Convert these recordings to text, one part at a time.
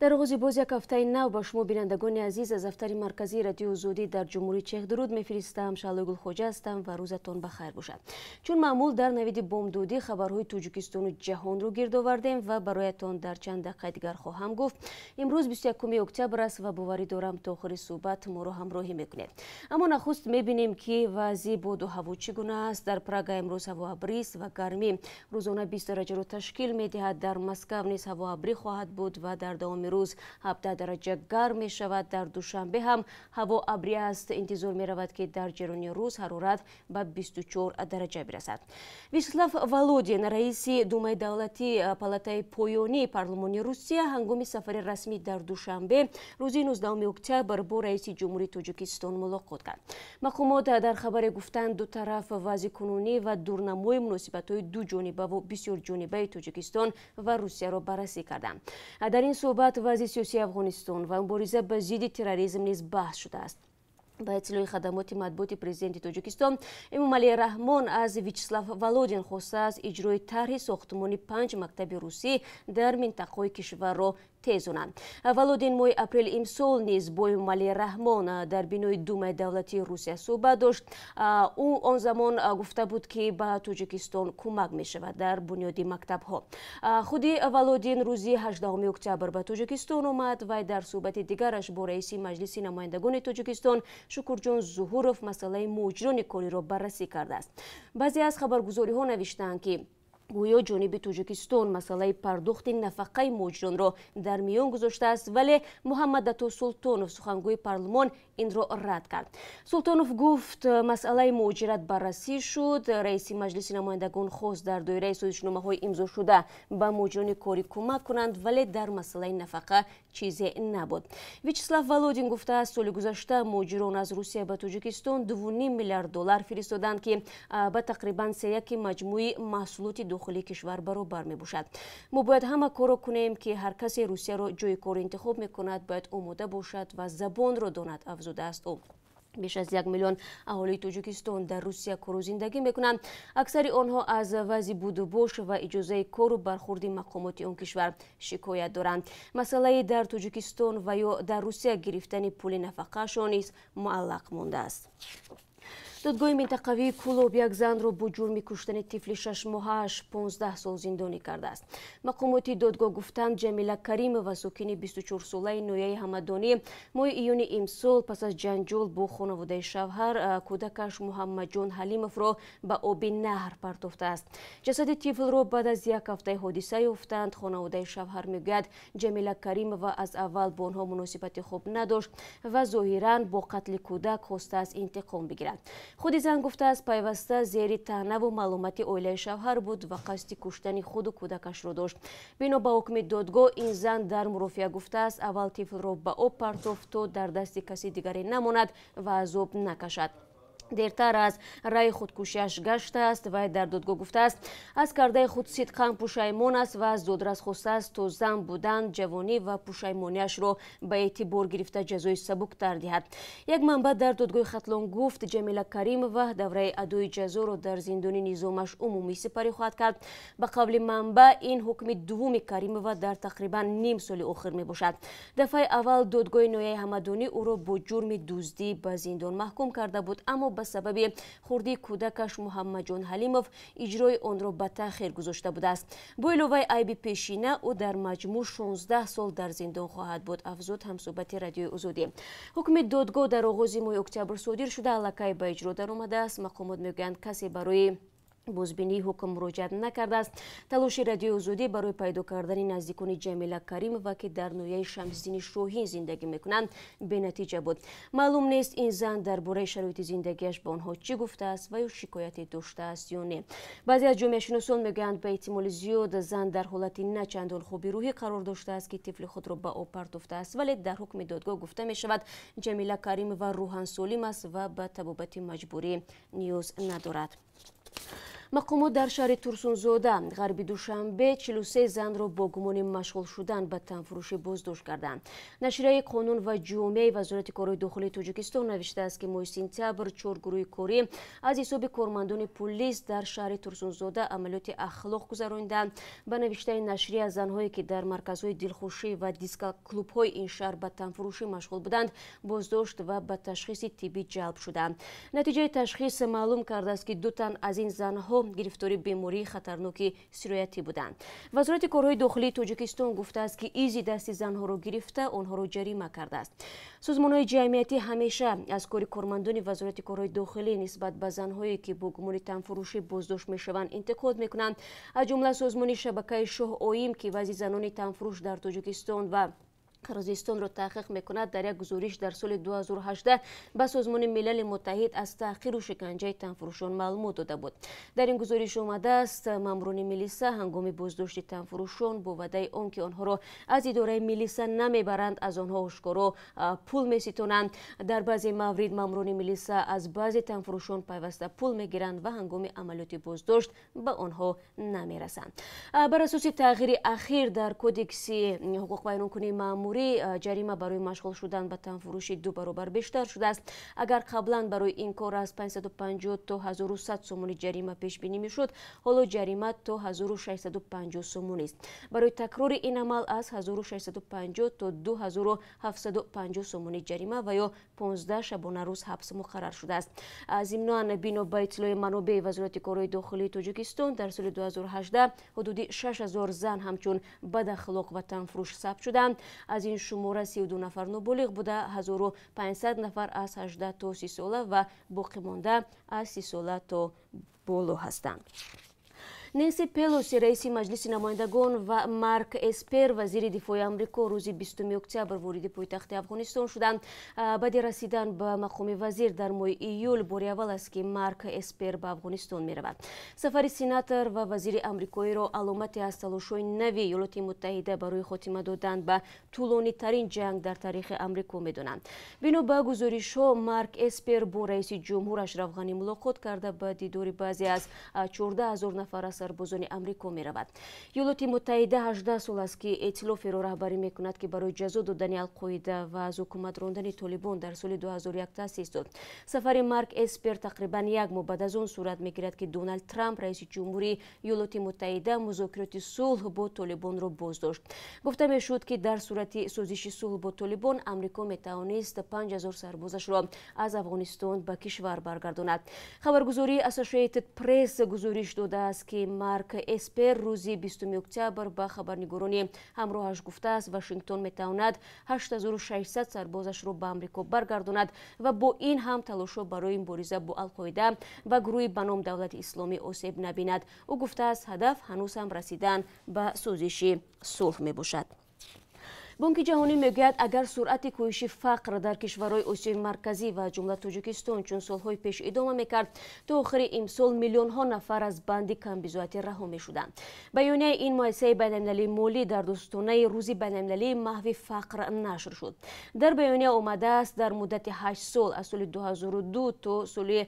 дар оғози боз як ҳафтаи нав ба шумо бинандагони азиз аз дафтари марказии радиои озодӣ дар ҷумҳурии чех дуруд мефиристам шаҳлойгул хоҷа ҳастам ва рӯзатон ба хайр бошад чун маъмул дар навиди бомдодӣ хабарҳои тоҷикистону ҷаҳонро гирд овардем ва бароятон дар чанд дақиқа дигар хоҳам гуфт имрӯз бисту якуми октябр аст ва боварӣ дорам то охири суҳбат моро ҳамроҳӣ мекунед аммо нахуст мебинем ки вазъи боду ҳаво чӣ гуна аст дар прага имрӯз ҳаво абрист ва гармӣ рӯзона бист дараҷаро ташкил медиҳад дар москав низ ҳаво абрӣ хоҳад буд ва дар давоми имрӯз 17 дараҷа гарм мешавад дар душанбе ҳам ҳаво абрӣ аст интизор меравад ки дар ҷараёни рӯз ҳарорат ба 24 дараҷа бирасад вислав володин раиси думаи давлати палатаи поёнии парлумони русия ҳангоми сафари расмӣ дар душанбе рӯзи 19 октябр бо раиси ҷумҳурии тоҷикистон мулоқот кард мақомот дар хабаре гуфтанд ду тараф вазъи кунунӣ ва дурнамои муносибатҳои дуҷонибаву бисёрҷонибаи тоҷикистон ва русияро баррасӣ карданд дар ин суҳбат ҳолати вазъи сиёсии афғонистон ва мубориза ба зидди терроризм низ баҳс шудааст ба иттилои хадамоти матбуоти президенти тоҷикистон эмомалӣ раҳмон аз вячеслав володин хостааст иҷрои тарҳи сохтмони панҷ мактаби русӣ дар минтақаҳои кишварро тезунанд валодин моҳи апрели имсол низ бо эмомали раҳмон дар бинои думаи давлати русия сӯҳбат дошт ӯ он замон гуфта буд ки ба тоҷикистон кӯмак мешавад дар бунёди мактабҳо худи валодин рӯзи ҳ октябр ба тоҷикистон омад вай дар суҳбати дигараш бо раиси маҷлиси намояндагони тоҷикистон шукурҷон зуҳуров масъалаи муҷирони кориро баррасӣ кардааст баъзе аз хабаргузориҳо навиштаанд ки гӯё ҷониби тоҷикистон масъалаи пардохти нафақаи муҷиронро дар миён гузоштааст вале муҳаммадато султонов сухангӯи парлумон инро рад кард султонов гуфт э, масъалаи муҳоҷират баррасӣ шуд раиси маҷлиси намояндагон хост дар доираи созишномаҳои имзошуда ба муҳоҷирони корӣ кӯмак кунанд вале дар масъалаи нафақа чизе набуд вячеслав володин гуфтааст соли гузашта муҳоҷирон аз русия ба тоҷикистон дувуним миллиард доллар фиристоданд ки ба тақрибан сеяки маҷмӯи маҳсулоти дохили кишвар баробар мебошад мо бояд ҳама корро кунем ки ҳар касе русияро ҷои кор интихоб мекунад бояд омода бошад ва забонро донад افزوده است او بیش از یک میلیون اهالی توجیکستان در روسیه کرو زندگی میکنند اکثر آنها از وضع بود و باش و اجازه کار و برخورد مقامات آن کشور شکایت دارند مسئله در توجیکستان و یا در روسیه گرفتن پول نفقه نیز معلق مانده است истодгоҳи минтақавии кулоб як занро бо ҷурми куштани тифли шашмоҳааш 15 сол зиндонӣ кардааст мақомоти додгоҳ гуфтанд ҷамила каримова сокини 24-солаи ноияи ҳамадонӣ моҳи июни имсол пас аз ҷанҷол бо хонаводаи шавҳар кӯдакаш муҳаммадҷон ҳалимовро ба оби наҳр партофтааст ҷасади тифлро баъд аз як ҳафтаи ҳодиса ёфтанд хонаводаи шавҳар мегӯяд ҷамила каримова аз аввал бо онҳо муносибати хуб надошт ва зоҳиран бо қатли кӯдак хостааст интиқом бигирад худи зан гуфтааст пайваста зери танаву маълумати оилаи шавҳар буд ва қасди куштани худу кӯдакашро дошт бино ба ҳукми додгоҳ ин зан дар мурофиа гуфтааст аввал тифлро ба об партофт то дар дасти каси дигаре намонад ва азоб накашад дертар аз раи худкушиаш гаштааст вай дар додго гуфтааст аз кардаи худ сидқан пушаймон аст ва аз додрас хостааст то зан будан ҷавонӣ ва пушаймониашро ба эътибор гирифта ҷазои сабук тар диҳад як манба дар додгоҳи хатлон гуфт ҷамила каримова давраи адои ҷазоро дар зиндони низомаш умумӣ сипарӣ хоҳад кард ба қавли манба ин ҳукми дуввуми каримова дар тақрибан ним соли охир мебошад дафъаи аввал додгоҳи ноҳияи ҳамадонӣ ӯро бо ҷурми дуздӣ ба зиндон маҳкум карда буд аммо ба сабаби хурди кӯдакаш муҳаммадҷон ҳалимов иҷрои онро ба таъхир гузошта будааст бо иловаи айби пешина ӯ дар маҷмӯ 16 сол дар зиндон хоҳад буд афзуд ҳамсӯҳбати радиои озудӣ ҳукми додгоҳ дар оғози моҳи октябр содир шуда аллакай ба иҷро даромадааст мақомот мегӯянд касе барои бозбинии ҳукм муроҷиат накардааст талоши радиои озодӣ барои пайдо кардани наздикони ҷамила каримова ки дар ноҳияи шамсиддини шоҳин зиндагӣ мекунанд бенатиҷа буд маълум нест ин зан дар бораи шароити зиндагиаш ба онҳо чӣ гуфтааст ва ё шикояте доштааст ё не баъзе аз ҷомеашиносон мегӯянд ба эҳтимоли зиёд зан дар ҳолати начандон хуби рӯҳӣ қарор доштааст ки тифли худро ба об партофтааст вале дар ҳукми додгоҳ гуфта мешавад ҷамила каримова рӯҳан солим аст ва ба табобати маҷбурӣ ниёз надорад мақомот дар шаҳри турсунзода ғарби душанбе 43 занро бо гумони машғул шудан ба танфурӯшӣ боздошт карданд нашрияи қонун ва ҷомеаи вазорати кораи дохилии тоҷикистон навиштааст ки моҳи сентябр чор гурӯҳи корӣ аз ҳисоби кормандони пулис дар шаҳри турсунзода амалиёти ахлоқ гузаронидаанд ба навиштаи нашрия занҳое ки дар марказҳои дилхушӣ ва дискаклубҳои ин шаҳр ба танфурӯшӣ машғул буданд боздошт ва ба ташхиси тиббӣ ҷалб шуданд натиҷаи ташхис маълум кардааст ки ду тан аз ин занҳо гирифтори бемории хатарнуки сироятӣ буданд вазорати корҳои дохилии тоҷикистон гуфтааст ки изи дасти занҳоро гирифта онҳоро ҷарима кардааст созмонҳои ҷамъиятӣ ҳамеша аз кори кормандони вазорати корҳои дохилӣ нисбат ба занҳое ки бо гумони танфурӯшӣ боздошт мешаванд интиқод мекунанд аз ҷумла созмони шабакаи шоҳ оим ки вази занони танфурӯш дар тоҷикистон ва қирғизистонро таҳқиқ мекунад дар як гузориш дар соли 2018 ба созмони милали муттаҳид аз таъқиру шиканҷаи танфурӯшон маълумот дода буд дар ин гузориш омадааст маъмурони милиса ҳангоми боздошти танфурӯшон бо ваъдаи он ки онҳоро аз идораи милиса намебаранд аз онҳо ошкоро пул меситонанд дар баъзе маврид маъмурони милиса аз баъзе танфурӯшон пайваста пул мегиранд ва ҳангоми амалиёти боздошт ба онҳо намерасанд бар асоси тағйири ахир дар кодекси ҳуқуқ байнокунии маъмур маҷбурӣ э, ҷарима барои машғул шудан ба танфурӯши ду баробар бештар шудааст агар қаблан барои ин кор аз 550 то 1100 сомони ҷарима пешбинӣ мешуд ҳоло ҷарима то 1650 сомон ист барои такрори ин амал аз 1650 то 2750 сомони ҷарима ва ё 15 шабонарӯз ҳабс муқаррар шудааст зимнан бино ба иттилои манобеи вазорати корҳои дохилии тоҷикистон дар соли 2018 ҳудуди 6 0 зан ҳамчун бадахлоқ ва танфурӯш сабт шуданд аз ин шумора 32 нафар нобулиғ буда 1500 нафар аз 18 то 30 сола ва боқимонда аз 30 сола то боло ҳастанд нэнси пелоси раиси маҷлиси намояндагон ва марк эспер вазири дифои амрико рӯзи бисту октябр вориди пойтахти афғонистон шуданд баъди расидан ба мақоми вазир дар моҳи июл бори аввал аст ки марк эспер ба афғонистон меравад сафари сенатор ва вазири амрикоиро аломате аз талошҳои нави иёлоти муттаҳида барои хотима додан ба тӯлонитарин ҷанг дар таърихи амрико медонанд бино ба гузоришҳо марк эспер бо раиси ҷумҳур ашрафғанӣ мулоқот карда ба дидори баъзе аз чорда ҳазор нафар асар сарбозони амрико меравад иёлоти муттаҳида 18 сол аст ки эътилоферо раҳбарӣ мекунад ки барои ҷазо додани алқоида ва аз ҳукумат рондани толибон дар соли 201 таъсис дод сафари марк эспер тақрибан як моҳ баъд аз он сурат мегирад ки доналд трамп раиси ҷумҳурии иёлоти муттаҳида музокироти сулҳ бо толибонро боздошт гуфта мешуд ки дар сурати созиши сулҳ бо толибон амрико метавонист 5000 сарбозашро аз афғонистон ба кишвар баргардонад хабаргузории associated пресс гузориш додааст ки марк эспер рӯзи бисту октябр ба хабарнигорони ҳамроҳаш гуфтааст вашингтон метавонад 8600 сарбозашро ба амрико баргардонад ва бо ин ҳам талошҳо барои мубориза бо алқоида ва гурӯҳи ба ном давлати исломӣ осеб набинад ӯ гуфтааст ҳадаф ҳанӯз ҳам расидан ба созиши сулҳ мебошад بانک جهانی میگوید اگر سرعت کویشی فقر در کشورهای اسیای مرکزی و جمله تاجیکستان چون سالهای پیش ادامه میکرد تا آخر امسال میلیون ها نفر از بند کمبیزویتی رها میشدند بیانیه این مؤسسه بینالمللی مولی در دوستانه روز بینالمللی محو فقر نشر شد در بیانیه آمده است در مدت 8 سال از سال 2002 تا سال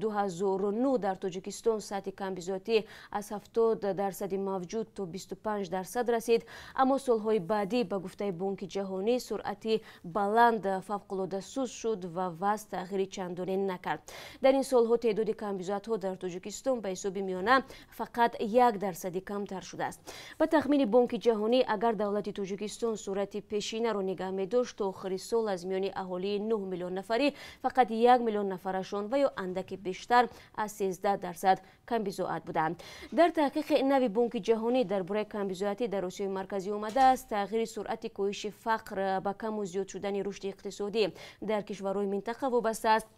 2009 در تاجیکستان سطح کمبیزویتی از 70 درصد موجود تا 25 درصد رسید اما سالهای بعدی به گفته ҳафтаи бонки ҷаҳонӣ суръати баланд фавқулода суз шуд ва ваз тағйири чандоне накард дар ин солҳо теъдоди камбизоатҳо дар тоҷикистон ба ҳисоби миёна фақат як дарсади камтар шудааст ба тахмини бонки ҷаҳонӣ агар давлати тоҷикистон суръати пешинаро нигаҳ медошт то охири сол аз миёни аҳолии н миллион нафарӣ фақат як миллион нафарашон ва ё андаки бештар аз 13 дарсад камбизоат буданд дар таҳқиқи нави бонки ҷаҳонӣ дар бораи камбизоатӣ дар осиёи марказӣ омадааст тағйири суръати коҳиши фақр ба каму зиёд шудани рушди иқтисодӣ дар кишварҳои минтақа вобаста аст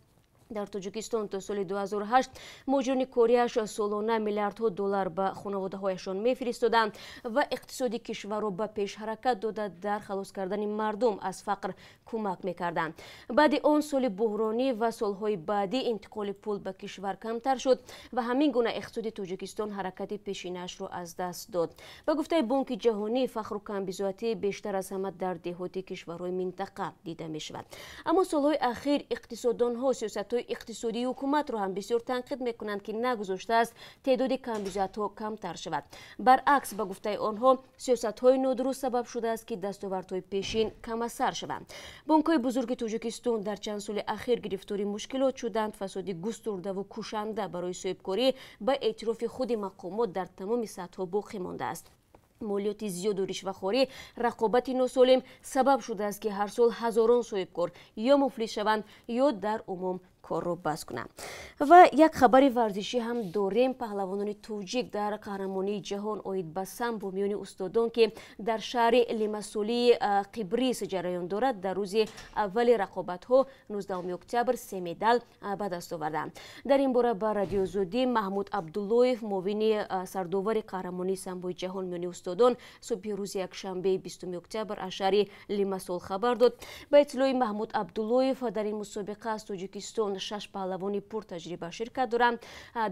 дар тоҷикистон то соли 2008 муҳоҷирони кореаш солона миллиардҳо доллар ба хонаводаҳояшон мефиристоданд ва иқтисоди кишварро ба пешҳаракат дода дар халос кардани мардум аз фақр кӯмак мекарданд баъди он соли буҳронӣ ва солҳои баъдӣ интиқоли пул ба кишвар камтар шуд ва ҳамин гуна иқтисоди тоҷикистон ҳаракати пешинаашро аз даст дод ба гуфтаи бонки ҷаҳонӣ фақру камбизоатӣ бештар аз ҳама дар деҳоти кишварҳои минтақа дида мешавад аммо солҳои ахир иқтисодонҳо сиёсатҳои اقتصادی حکومت رو هم بسیار تنقید میکنند که نگذاشته است تعداد کمبیزات ها تر شود برعکس به گفته آنها سیاست های نادرست سبب شده است که های پیشین کم اثر شوند بانک های بزرگ توجیکستان در چند سال اخیر گرفتاری مشکلات شدند فسادی گسترده و کشنده برای سویبکاری با اعتراف خود مقامات در تمام سطح باقی مانده است مالیات زیاد و رشوهخوری رقابت ناسالم سبب شده است که هر سال هزاران سویبکار یا مفلس شوند یا در عموم корро баз кунам ва як хабари варзишӣ ҳам дорем паҳлавонони тоҷик дар қаҳрамонии ҷаҳон оид ба самбо миёни устодон ки дар шаҳри лимасулии қибрис ҷараён дорад дар рӯзи аввали рақобатҳо 19 октябр се медал ба даст оварданд дар ин бора ба радиозудӣ маҳмуд абдуллоев муовини сардовари қаҳрамонии самбои ҷаҳон миёни устодон субҳи рӯзи якшанбе 20 октябр аз шаҳри лимасул хабар дод ба иттилои маҳмуд абдуллоев дар ин мусобиқа аз тоҷикистон шаш паҳлавони пуртаҷриба ширкат доранд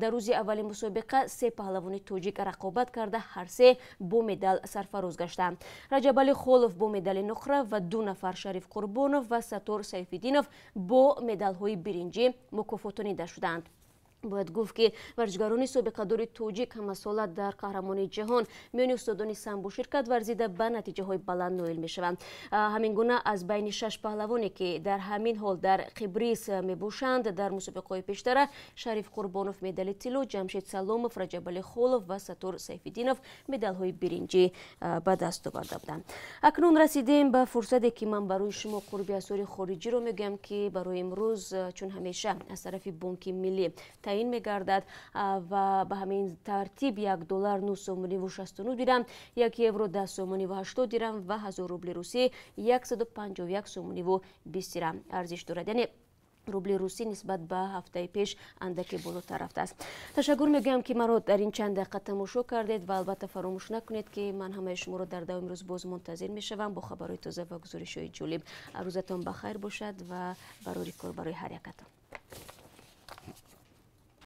дар рӯзи аввали мусобиқа се паҳлавони тоҷик рақобат карда ҳар се бо медал сарфароз гаштанд раҷабали холов бо медали нуқра ва ду нафар шариф қурбонов ва сатор сайфиддинов бо медалҳои биринҷӣ мукофотонида шуданд бояд гуфт ки варзишгарони собиқадори тоҷик ҳамасола дар қаҳрамони ҷаҳон миёни устодони самбо ширкат варзида ба натиҷаҳои баланд ноил мешаванд ҳамин гуна аз байни шаш паҳлавоне ки дар ҳамин ҳол дар қибрис мебошанд дар мусобиқаҳои пештара шариф қурбонов медали тилло ҷамшид саломов раҷабали холов ва сатур сайфиддинов медалҳои биринҷи ба даст оварда буданд акнун расидем ба фурсате ки ман барои шумо қурби асъори хориҷиро мегӯям ки барои имрӯз чун ҳамеша аз тарафи бонки милли таъин мегардад ва ба ҳамин тартиб як доллар ну сомуниву шастуну дирам як евро да сомуниву ҳаштод дирам ва ҳазор рубли русӣ яксаду панҷоҳу як сомуниву бист дирам арзиш дорад яъне рубли русӣ нисбат ба ҳафтаи пеш андаке болотар рафтааст ташаккур мегӯям ки маро дар ин чанд дақиқа тамошо кардед ва албатта фаромӯш накунед ки ман ҳамаи шуморо дар давоми рӯз боз мунтазир мешавам бо хабарҳои тоза ва гузоришҳои ҷолиб рӯзатон ба хайр бошад ва барори кор барои ҳар якатон